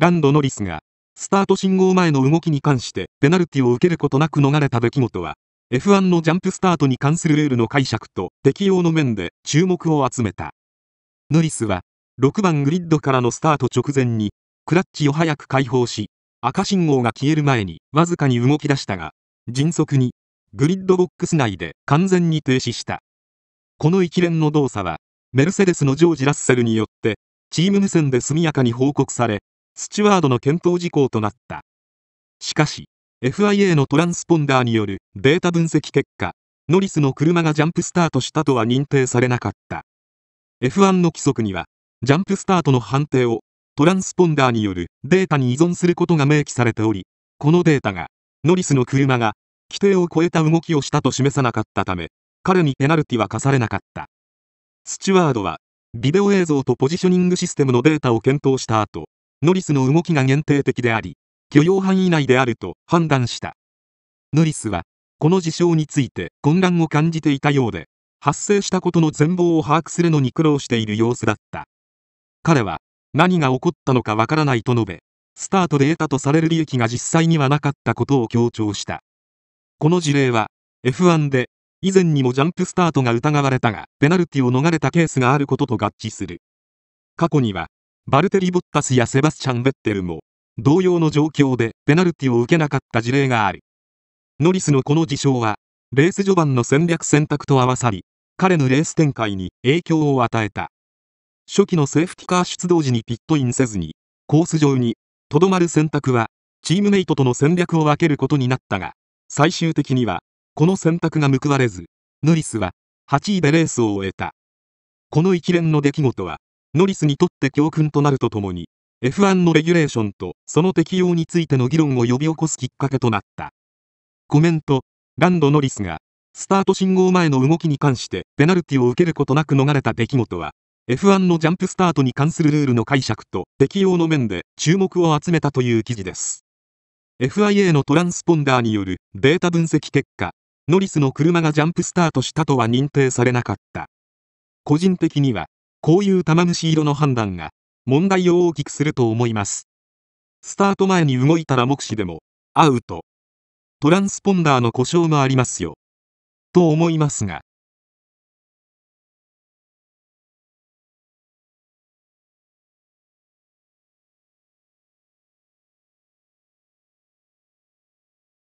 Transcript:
ランドノリスが、スタート信号前の動きに関してペナルティを受けることなく逃れた出来事は、F1 のジャンプスタートに関するルールの解釈と適用の面で注目を集めた。ノリスは、6番グリッドからのスタート直前に、クラッチを早く解放し、赤信号が消える前にわずかに動き出したが、迅速に、グリッドボックス内で完全に停止した。この一連の動作は、メルセデスのジョージ・ラッセルによって、チーム無線で速やかに報告され、スチュワードの検討事項となったしかし FIA のトランスポンダーによるデータ分析結果ノリスの車がジャンプスタートしたとは認定されなかった F1 の規則にはジャンプスタートの判定をトランスポンダーによるデータに依存することが明記されておりこのデータがノリスの車が規定を超えた動きをしたと示さなかったため彼にペナルティは課されなかったスチュワードはビデオ映像とポジショニングシステムのデータを検討した後ノリスの動きが限定的であり、許容範囲内であると判断した。ノリスは、この事象について混乱を感じていたようで、発生したことの全貌を把握するのに苦労している様子だった。彼は、何が起こったのかわからないと述べ、スタートで得たとされる利益が実際にはなかったことを強調した。この事例は、F1 で、以前にもジャンプスタートが疑われたが、ペナルティを逃れたケースがあることと合致する。過去には、バルテリ・ボッタスやセバスチャン・ベッテルも同様の状況でペナルティを受けなかった事例があるノリスのこの事象はレース序盤の戦略選択と合わさり彼のレース展開に影響を与えた初期のセーフティカー出動時にピットインせずにコース上にとどまる選択はチームメイトとの戦略を分けることになったが最終的にはこの選択が報われずノリスは8位でレースを終えたこの一連の出来事はノリスにとって教訓となるとともに F1 のレギュレーションとその適用についての議論を呼び起こすきっかけとなったコメントランド・ノリスがスタート信号前の動きに関してペナルティを受けることなく逃れた出来事は F1 のジャンプスタートに関するルールの解釈と適用の面で注目を集めたという記事です FIA のトランスポンダーによるデータ分析結果ノリスの車がジャンプスタートしたとは認定されなかった個人的にはこういう玉虫色の判断が問題を大きくすると思います。スタート前に動いたら目視でも、アウト。トランスポンダーの故障もありますよ。と思いますが、